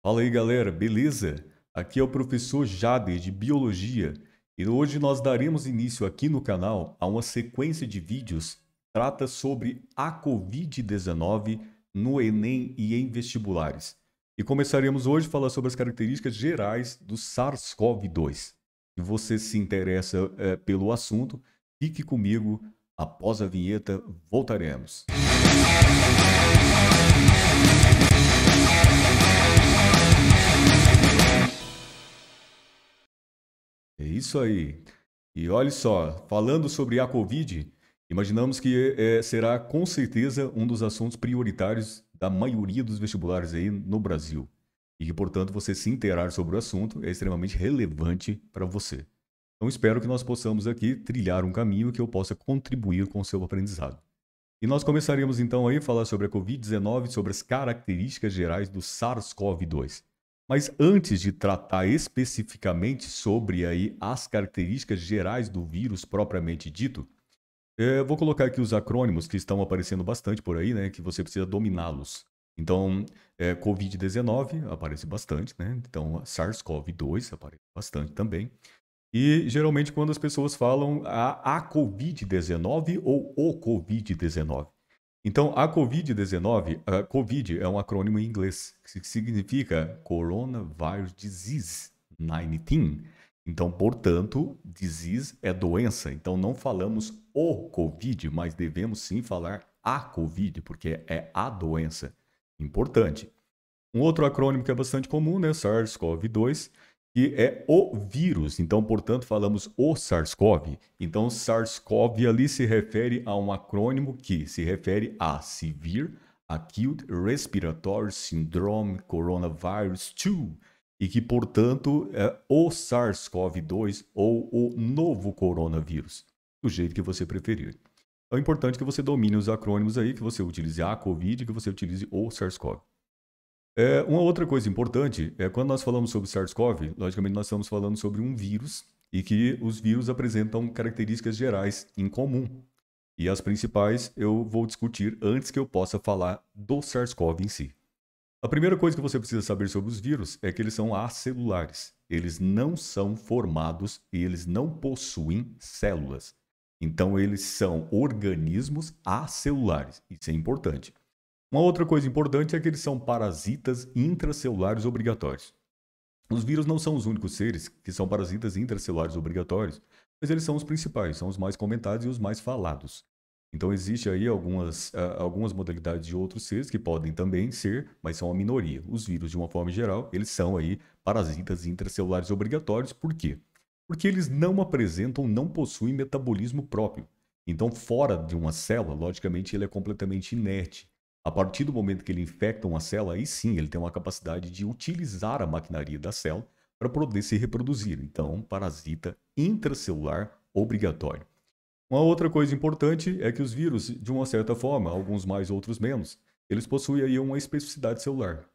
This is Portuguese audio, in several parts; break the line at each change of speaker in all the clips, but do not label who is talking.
Fala aí galera, beleza? Aqui é o professor Jader de Biologia e hoje nós daremos início aqui no canal a uma sequência de vídeos que trata sobre a Covid-19 no Enem e em vestibulares. E começaremos hoje a falar sobre as características gerais do SARS-CoV-2. Se você se interessa é, pelo assunto, fique comigo, após a vinheta voltaremos. Música É isso aí. E olha só, falando sobre a Covid, imaginamos que é, será com certeza um dos assuntos prioritários da maioria dos vestibulares aí no Brasil. E que, portanto, você se inteirar sobre o assunto é extremamente relevante para você. Então, espero que nós possamos aqui trilhar um caminho que eu possa contribuir com o seu aprendizado. E nós começaríamos então aí a falar sobre a Covid-19, sobre as características gerais do SARS-CoV-2. Mas antes de tratar especificamente sobre aí as características gerais do vírus propriamente dito, é, vou colocar aqui os acrônimos que estão aparecendo bastante por aí, né? Que você precisa dominá-los. Então, é, Covid-19 aparece bastante, né? Então, SARS-CoV-2 aparece bastante também. E geralmente quando as pessoas falam a, a Covid-19 ou o Covid-19. Então, a COVID-19, a COVID é um acrônimo em inglês, que significa Coronavirus Disease 19. Então, portanto, disease é doença. Então, não falamos o COVID, mas devemos sim falar a COVID, porque é a doença. Importante. Um outro acrônimo que é bastante comum, né? SARS-CoV-2, que é o vírus. Então, portanto, falamos o SARS-CoV. Então, SARS-CoV ali se refere a um acrônimo que se refere a Severe Acute Respiratory Syndrome Coronavirus 2 e que, portanto, é o SARS-CoV-2 ou o novo coronavírus, do jeito que você preferir. Então, é importante que você domine os acrônimos aí, que você utilize a COVID, que você utilize o SARS-CoV. É, uma outra coisa importante é quando nós falamos sobre SARS-CoV, logicamente nós estamos falando sobre um vírus e que os vírus apresentam características gerais em comum. E as principais eu vou discutir antes que eu possa falar do SARS-CoV em si. A primeira coisa que você precisa saber sobre os vírus é que eles são acelulares. Eles não são formados e eles não possuem células. Então, eles são organismos acelulares. Isso é importante. Uma outra coisa importante é que eles são parasitas intracelulares obrigatórios. Os vírus não são os únicos seres que são parasitas intracelulares obrigatórios, mas eles são os principais, são os mais comentados e os mais falados. Então existe aí algumas, ah, algumas modalidades de outros seres que podem também ser, mas são a minoria. Os vírus, de uma forma geral, eles são aí parasitas intracelulares obrigatórios. Por quê? Porque eles não apresentam, não possuem metabolismo próprio. Então, fora de uma célula, logicamente, ele é completamente inerte. A partir do momento que ele infecta uma célula, aí sim ele tem uma capacidade de utilizar a maquinaria da célula para poder se reproduzir. Então, um parasita intracelular obrigatório. Uma outra coisa importante é que os vírus, de uma certa forma, alguns mais, outros menos, eles possuem aí uma especificidade celular.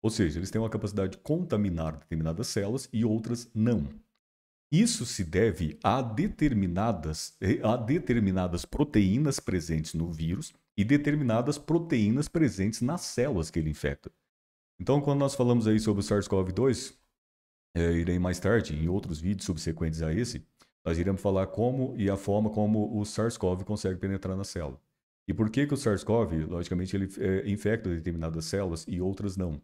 Ou seja, eles têm uma capacidade de contaminar determinadas células e outras não. Isso se deve a determinadas, a determinadas proteínas presentes no vírus e determinadas proteínas presentes nas células que ele infecta. Então, quando nós falamos aí sobre o SARS-CoV-2, é, eh, irei mais tarde, em outros vídeos subsequentes a esse, nós iremos falar como e a forma como o SARS-CoV consegue penetrar na célula. E por que, que o SARS-CoV, logicamente, ele é, infecta determinadas células e outras não.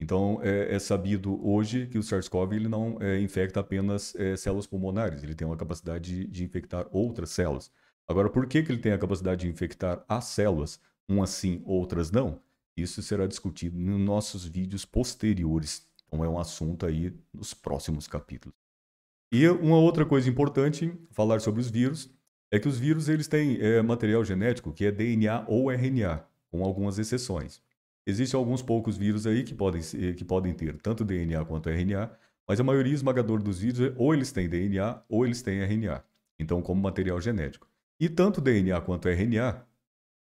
Então, é, é sabido hoje que o SARS-CoV não eh, infecta apenas células pulmonares, ele tem uma capacidade de, de infectar outras células. Agora, por que, que ele tem a capacidade de infectar as células, umas sim, outras não? Isso será discutido nos nossos vídeos posteriores. Então, é um assunto aí nos próximos capítulos. E uma outra coisa importante, falar sobre os vírus, é que os vírus eles têm é, material genético que é DNA ou RNA, com algumas exceções. Existem alguns poucos vírus aí que podem, que podem ter tanto DNA quanto RNA, mas a maioria esmagadora dos vírus é ou eles têm DNA ou eles têm RNA, então como material genético. E tanto DNA quanto RNA,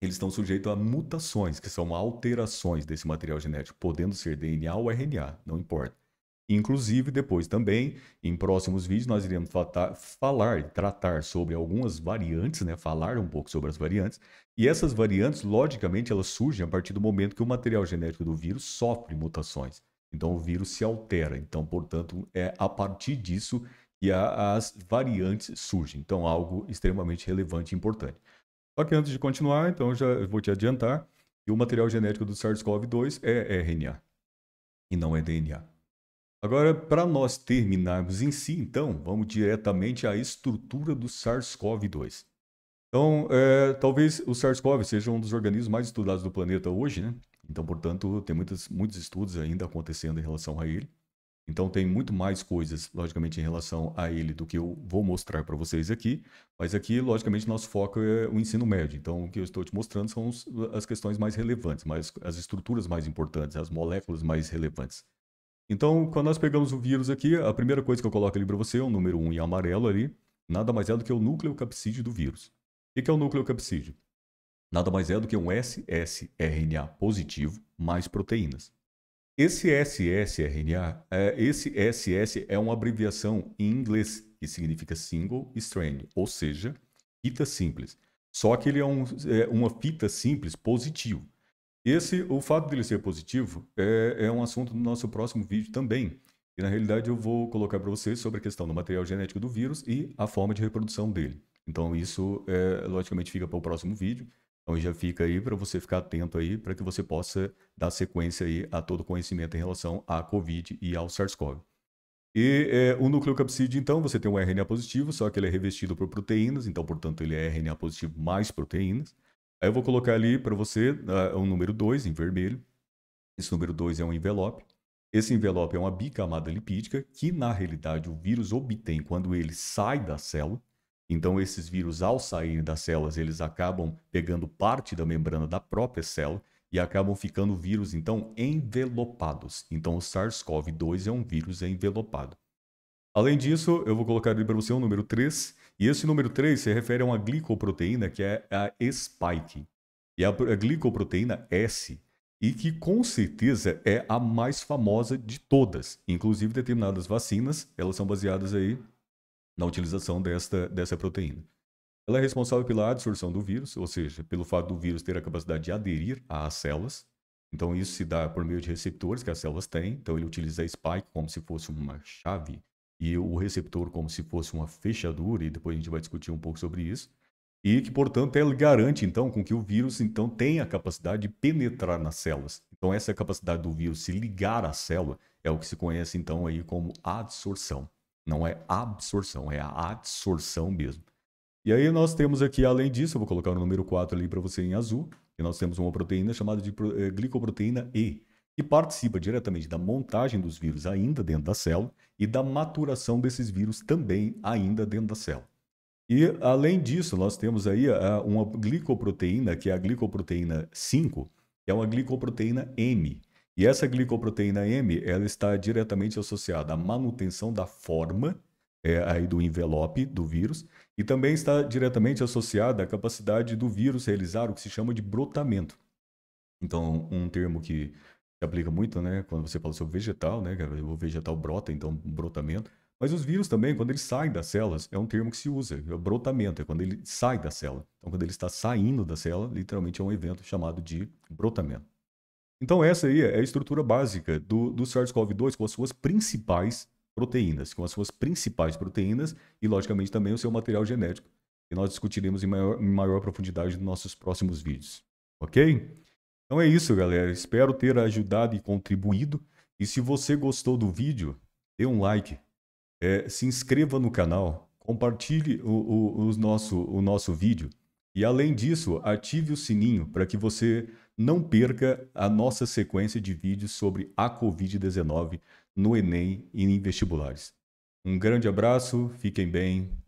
eles estão sujeitos a mutações, que são alterações desse material genético, podendo ser DNA ou RNA, não importa. Inclusive, depois também, em próximos vídeos, nós iremos falar e tratar sobre algumas variantes, né? falar um pouco sobre as variantes. E essas variantes, logicamente, elas surgem a partir do momento que o material genético do vírus sofre mutações. Então, o vírus se altera. Então, portanto, é a partir disso e a, as variantes surgem. Então, algo extremamente relevante e importante. Só que antes de continuar, então já vou te adiantar que o material genético do SARS-CoV-2 é RNA e não é DNA. Agora, para nós terminarmos em si, então, vamos diretamente à estrutura do SARS-CoV-2. Então, é, talvez o SARS-CoV seja um dos organismos mais estudados do planeta hoje, né? Então, portanto, tem muitas, muitos estudos ainda acontecendo em relação a ele. Então tem muito mais coisas, logicamente, em relação a ele do que eu vou mostrar para vocês aqui, mas aqui, logicamente, nosso foco é o ensino médio. Então o que eu estou te mostrando são as questões mais relevantes, mais, as estruturas mais importantes, as moléculas mais relevantes. Então, quando nós pegamos o vírus aqui, a primeira coisa que eu coloco ali para você é o número 1 em amarelo ali, nada mais é do que o núcleo capsídeo do vírus. O que é o núcleo capsídeo? Nada mais é do que um ssRNA positivo mais proteínas. Esse SSRNA, é, esse SS é uma abreviação em inglês que significa single strand, ou seja, fita simples. Só que ele é, um, é uma fita simples positivo. Esse, o fato dele ser positivo é, é um assunto do nosso próximo vídeo também. E na realidade eu vou colocar para vocês sobre a questão do material genético do vírus e a forma de reprodução dele. Então isso é, logicamente fica para o próximo vídeo. Então já fica aí para você ficar atento aí para que você possa dar sequência aí a todo o conhecimento em relação à COVID e ao SARS-CoV. E é, o núcleo capsídeo, então, você tem um RNA positivo, só que ele é revestido por proteínas, então, portanto, ele é RNA positivo mais proteínas. Aí eu vou colocar ali para você uh, ah, um número 2 em vermelho. Esse número 2 é um envelope. Esse envelope é uma bicamada lipídica que, na realidade, o vírus obtém quando ele sai da célula. Então, esses vírus, ao sair das células, eles acabam pegando parte da membrana da própria célula e acabam ficando vírus, então, envelopados. Então, o SARS-CoV-2 é um vírus envelopado. Além disso, eu vou colocar ali para você o número 3, e esse número 3 se refere a uma glicoproteína que é a spike, e a glicoproteína S, e que com certeza é a mais famosa de todas. Inclusive, determinadas vacinas, elas são baseadas aí na utilização desta, dessa proteína. Ela é responsável pela adsorção do vírus, ou seja, pelo fato do vírus ter a capacidade de aderir às células. Então, isso se dá por meio de receptores que as células têm. Então, ele utiliza a spike como se fosse uma chave e o receptor como se fosse uma fechadura, e depois a gente vai discutir um pouco sobre isso. E que, portanto, ela garante, então, com que o vírus, então, tenha a capacidade de penetrar nas células. Então, essa capacidade do vírus se ligar à célula é o que se conhece, então, aí como adsorção. Não é absorção, é a adsorção mesmo. E aí nós temos aqui, além disso, eu vou colocar o número 4 ali para você em azul, E nós temos uma proteína chamada de eh, glicoproteína E, que participa diretamente da montagem dos vírus ainda dentro da célula e da maturação desses vírus também ainda dentro da célula. E além disso, nós temos aí ah, uma glicoproteína, que é a glicoproteína 5, que é uma glicoproteína M, e essa glicoproteína M, ela está diretamente associada à manutenção da forma é, aí do envelope do vírus e também está diretamente associada à capacidade do vírus realizar o que se chama de brotamento. Então, um termo que se aplica muito, né, quando você fala sobre vegetal, né, o vegetal brota, então brotamento. Mas os vírus também, quando eles saem das células, é um termo que se usa, é brotamento, é quando ele sai da célula. Então, quando ele está saindo da célula, literalmente é um evento chamado de brotamento. Então, essa aí é a estrutura básica do, do SARS-CoV-2 com as suas principais proteínas, com as suas principais proteínas e, logicamente, também o seu material genético, que nós discutiremos em maior, em maior profundidade nos nossos próximos vídeos. Ok? Então é isso, galera. Espero ter ajudado e contribuído. E se você gostou do vídeo, dê um like, é, se inscreva no canal, compartilhe o, o, o, nosso, o nosso vídeo e, além disso, ative o sininho para que você não perca a nossa sequência de vídeos sobre a Covid-19 no Enem e em vestibulares. Um grande abraço, fiquem bem,